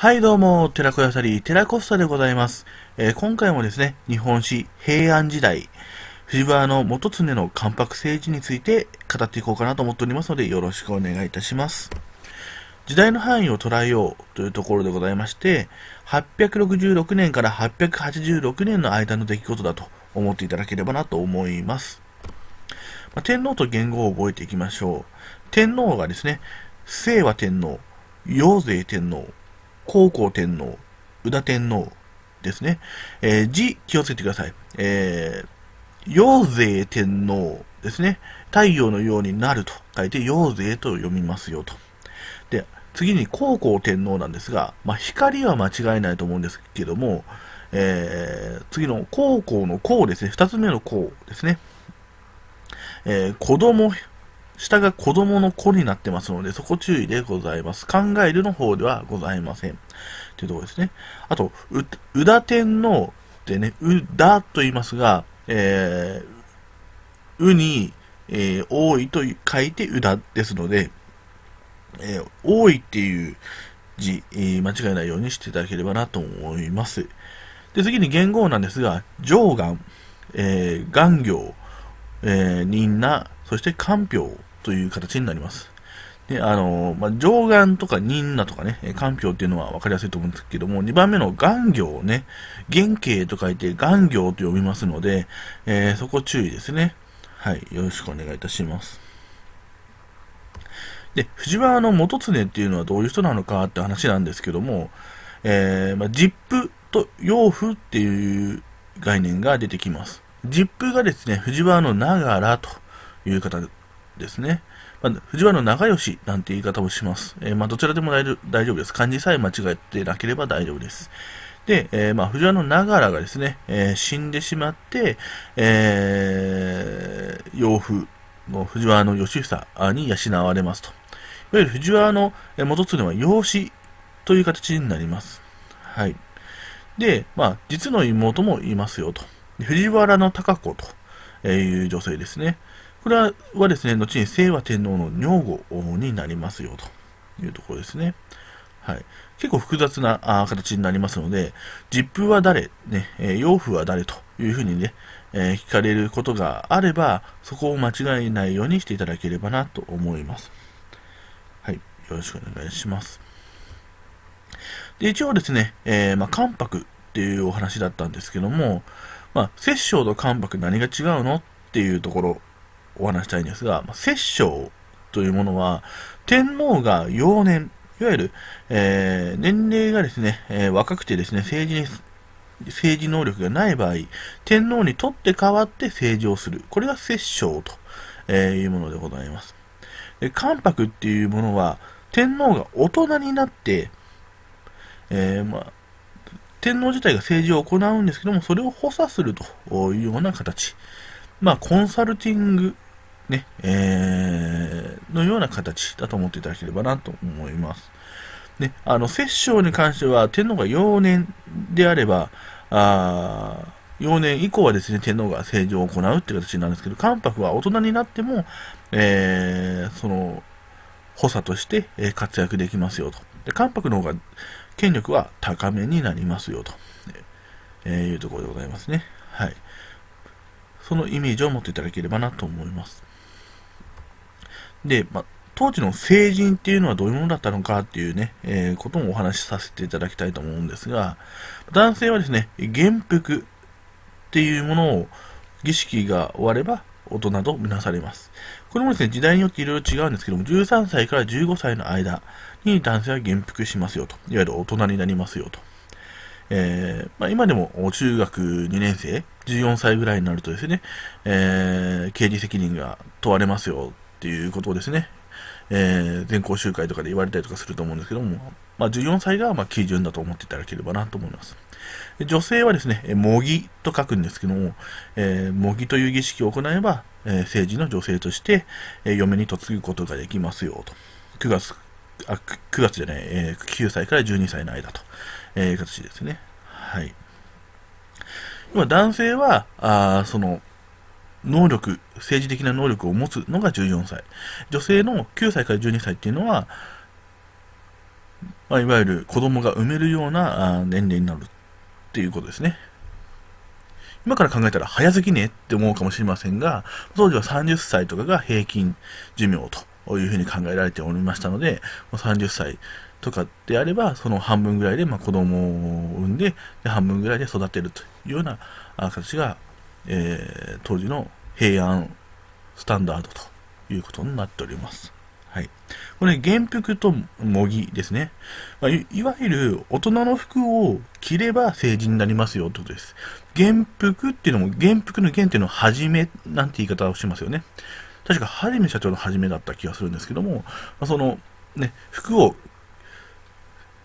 はい、どうも、寺子屋サリー、寺子さでございます。えー、今回もですね、日本史平安時代、藤原の元常の関白政治について語っていこうかなと思っておりますので、よろしくお願いいたします。時代の範囲を捉えようというところでございまして、866年から886年の間の出来事だと思っていただければなと思います。まあ、天皇と言語を覚えていきましょう。天皇がですね、清和天皇、陽勢天皇、孝行天皇、宇田天皇ですね。えー、字、気をつけてください。えー、陽勢天皇ですね。太陽のようになると書いて、陽勢と読みますよと。で、次に高行天皇なんですが、まあ、光は間違いないと思うんですけども、えー、次の高校の高ですね、二つ目の高ですね、えー、子供下が子供の子になってますので、そこ注意でございます。考えるの方ではございません。というところですね。あと、う、宇だ天皇ってね、うだと言いますが、えー、うに、えー、多いと書いてうだですので、えー、多いっていう字、えー、間違えないようにしていただければなと思います。で、次に元号なんですが、上元、えー、元行、えー、忍な、そして官票という形になります。で、あの、まあ、上眼とか忍那とかね、官票っていうのは分かりやすいと思うんですけども、2番目の眼行をね、原型と書いて眼行と呼びますので、えー、そこ注意ですね。はい、よろしくお願いいたします。で、藤原の元常っていうのはどういう人なのかって話なんですけども、えー、まあ、ジップと洋風っていう概念が出てきます。ジップがですね、藤原のながらという方ですね。まあ、藤原長吉なんて言い方もします。えー、まあ、どちらでも大丈夫です。漢字さえ間違えてなければ大丈夫です。で、えー、まあ、藤原長良がですね、えー、死んでしまって、えー、洋風の藤原義久に養われますと。いわゆる藤原の元常は養子という形になります。はい。で、まあ、実の妹もいますよと。藤原の孝子という女性ですね。これはですね、後に清和天皇の女房になりますよというところですね。はい、結構複雑なあ形になりますので、実風は誰、ねえー、洋風は誰というふうにね、えー、聞かれることがあれば、そこを間違えないようにしていただければなと思います。はい、よろしくお願いします。で一応ですね、えー、まあ、関白っていうお話だったんですけども、まあ、摂政と関白何が違うのっていうところお話したいんですが、摂政というものは、天皇が幼年、いわゆる、えー、年齢がですね、えー、若くてですね、政治に政治能力がない場合、天皇にとって代わって政治をする。これが摂政と、えいうものでございます。で関白っていうものは、天皇が大人になって、えー、まあ、天皇自体が政治を行うんですけども、それを補佐するというような形。まあ、コンサルティングね、えー、のような形だと思っていただければなと思います。ね、あの、摂政に関しては、天皇が幼年であれば、あ幼年以降はですね、天皇が政治を行うっていう形なんですけど、関白は大人になっても、えー、その、補佐として活躍できますよと。で、関白の方が権力は高めになりますよと、えー、いうところでございますね。はい。そのイメージを持っていただければなと思います。で、まあ、当時の成人っていうのはどういうものだったのかっていうね、えー、こともお話しさせていただきたいと思うんですが、男性はですね、元服っていうものを儀式が終われば大人とみなされます。これもですね、時代によっていろいろ違うんですけども、13歳から15歳の間に男性は元服しますよと、いわゆる大人になりますよと。えー、まあ、今でも中学2年生、14歳ぐらいになるとですね、えー、刑事責任が問われますよっていうことをですね、えー、全校集会とかで言われたりとかすると思うんですけども、まあ、14歳がま基準だと思っていただければなと思います。で女性はですね、模擬と書くんですけども、えー、模擬という儀式を行えば、えー、政治の女性として、え嫁に嫁ぐことができますよと。9月、あ、9月じゃない、え9歳から12歳の間と、え形ですね。はい。今、男性は、あその、能力、政治的な能力を持つのが14歳。女性の9歳から12歳っていうのは、まあ、いわゆる子供が産めるような年齢になるっていうことですね。今から考えたら早すぎねって思うかもしれませんが、当時は30歳とかが平均寿命というふうに考えられておりましたので、30歳とかであれば、その半分ぐらいでまあ子供を産んでで、半分ぐらいで育てるというような形がえー、当時の平安スタンダードということになっております。はい。これ、原服と模擬ですね。まあ、いわゆる、大人の服を着れば成人になりますよということです。原服っていうのも、原服の原っていうのは、初めなんて言い方をしますよね。確か、はじめ社長の初めだった気がするんですけども、まあ、その、ね、服を、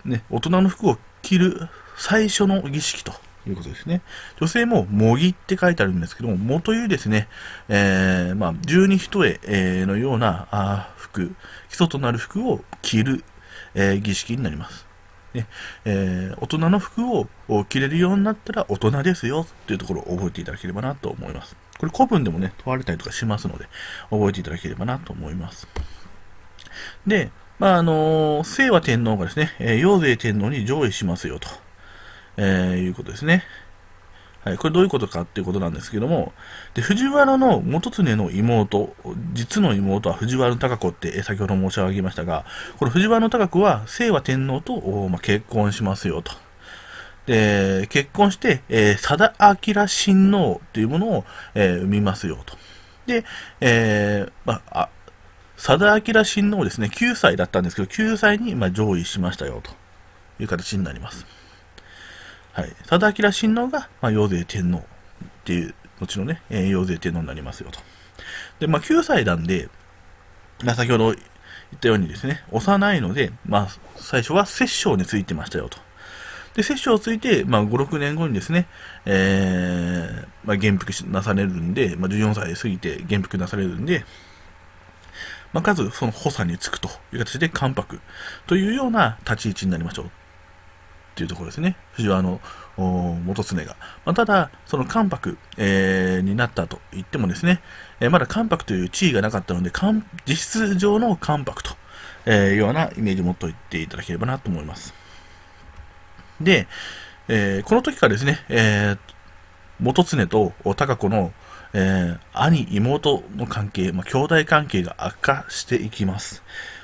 ね、大人の服を着る最初の儀式ということですね。女性も、模擬って書いてあるんですけども、もというですね、えー、まあ、十二一重、えのようなあ服、基礎となる服を着る、えー、儀式になります。ねえー、大人の服を着れるようになったら大人ですよっていうところを覚えていただければなと思います。これ古文でもね、問われたりとかしますので、覚えていただければなと思います。で、まあ、あのー、清和天皇がですね、えー、陽勢天皇に上位しますよと。えー、いうことですね。はい、これどういうことかっていうことなんですけども、で、藤原の元常の妹、実の妹は藤原孝子って先ほど申し上げましたが、これ藤原孝子は清和天皇と、まあ、結婚しますよと。で、結婚して、えー、田明親王というものを、えー、産みますよと。で、えー、まあ、田明親王ですね、9歳だったんですけど、9歳に、まあ、上位しましたよという形になります。はい、た明親王が、まあ、陽勢天皇っていう、後のね、えー、陽勢天皇になりますよと。で、まあ、9歳なんで、まあ、先ほど言ったようにですね、幼いので、まあ、最初は摂政についてましたよと。で、摂政をついて、まあ、5、6年後にですね、えー、まあ、元服なされるんで、まあ、14歳過ぎて元服なされるんで、まあ、数、その補佐につくという形で関白というような立ち位置になりましょう。っていうところですね。藤原の元常が。まあ、ただ、その関白、えー、になったと言ってもですね、えー、まだ関白という地位がなかったので、実質上の関白と、えいうようなイメージを持っておいていただければなと思います。で、えこの時からですね、え元常と高子の、え兄、妹の関係、まあ、兄弟関係が悪化していきます。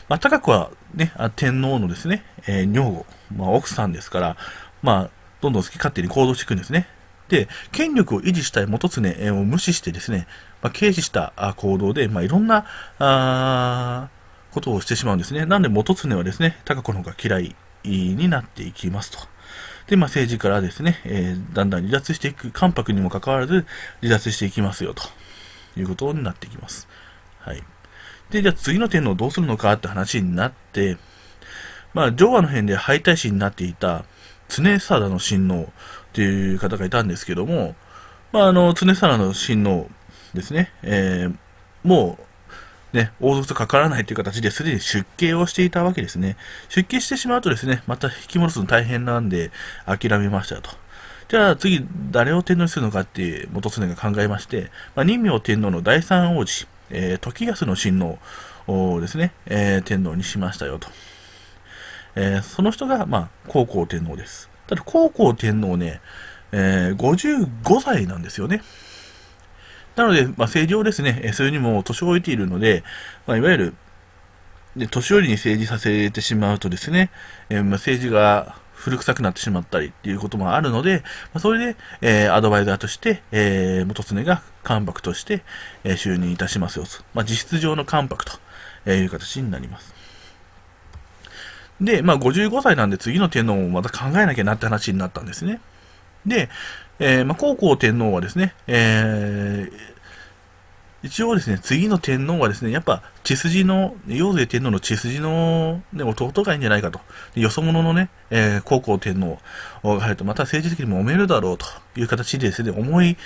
まあ、高くはね、天皇のですね、えー、女房、まあ、奥さんですから、まあ、どんどん好き勝手に行動していくんですね。で、権力を維持したい元常を無視してですね、まあ、軽視した行動で、まあ、いろんな、あことをしてしまうんですね。なんで元常はですね、高子の方が嫌いになっていきますと。で、まあ、政治からですね、えー、だんだん離脱していく、関白にもかかわらず離脱していきますよということになっていきます。はい。で、じゃあ次の天皇どうするのかって話になって、まあ、上和の辺で敗退士になっていた常貞の親王っていう方がいたんですけども、まあ、あの、常貞の親王ですね、えー、もう、ね、王族とかからないという形ですでに出家をしていたわけですね。出家してしまうとですね、また引き戻すの大変なんで、諦めましたと。じゃあ次、誰を天皇にするのかって元常が考えまして、まあ、任命天皇の第三王子、えー、時安の親王をですね、えー、天皇にしましたよと。えー、その人が、まあ、高校天皇です。ただ、高校天皇ね、えー、55歳なんですよね。なので、まあ、政治をですね、それにも年老いているので、まあ、いわゆる、で年寄りに政治させてしまうとですね、えまあ、政治が古臭くなってしまったりっていうこともあるので、まあ、それで、えー、アドバイザーとして、えー、元常が関白として、え就任いたしますよと。まあ、実質上の関白という形になります。で、まあ、55歳なんで次の天皇もまた考えなきゃなって話になったんですね。で、えー、まあ、高校天皇はですね、えー、一応ですね、次の天皇はですね、やっぱ血筋の、陽勢天皇の血筋の、ね、弟がいいんじゃないかと。よそ者のね、えー、高校天皇が入ると、また政治的にも揉めるだろうという形でですね、思い、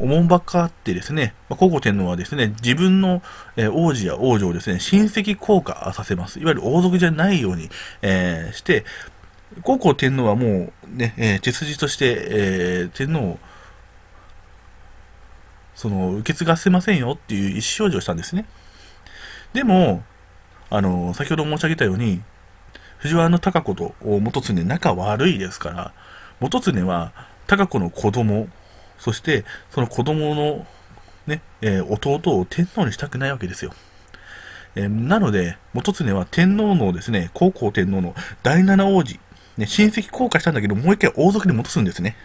おもんばかってですね、まあ、皇后天皇はですね、自分の、え王子や王女をですね、親戚降下させます。いわゆる王族じゃないように、えー、して、皇后天皇はもうね、えー、血筋として、えー、天皇をその受け継がせませんよっていう意思表示をしたんですね。でも、あの、先ほど申し上げたように、藤原貴子と元常仲悪いですから、元常は貴子の子供そして、その子供のね、えー、弟を天皇にしたくないわけですよ。えー、なので、元常は天皇のですね、高皇天皇の第七王子、ね、親戚降下したんだけど、もう一回王族に戻すんですね。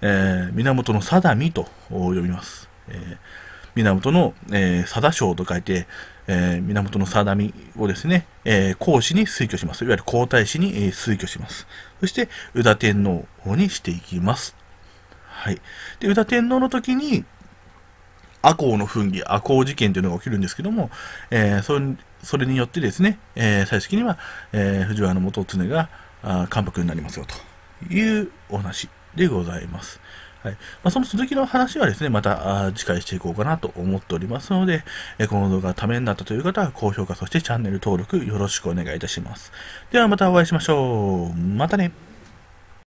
えー、源の定美と呼びます。えー、源の、えー、定将と書いて、えー、源の定美をですね、えー、皇子に推挙します。いわゆる皇太子に、え推挙します。そして、宇田天皇にしていきます。はい。で、宇多天皇の時に、赤穂の紛議、赤穂事件というのが起きるんですけども、えー、それそれによってですね、えー、最終的には、えー、藤原元常が関白になりますよというお話でございます。はいまあ、その続きの話はですね、また次回していこうかなと思っておりますので、えこの動画がためになったという方は高評価、そしてチャンネル登録よろしくお願いいたします。ではまたお会いしましょう。またね。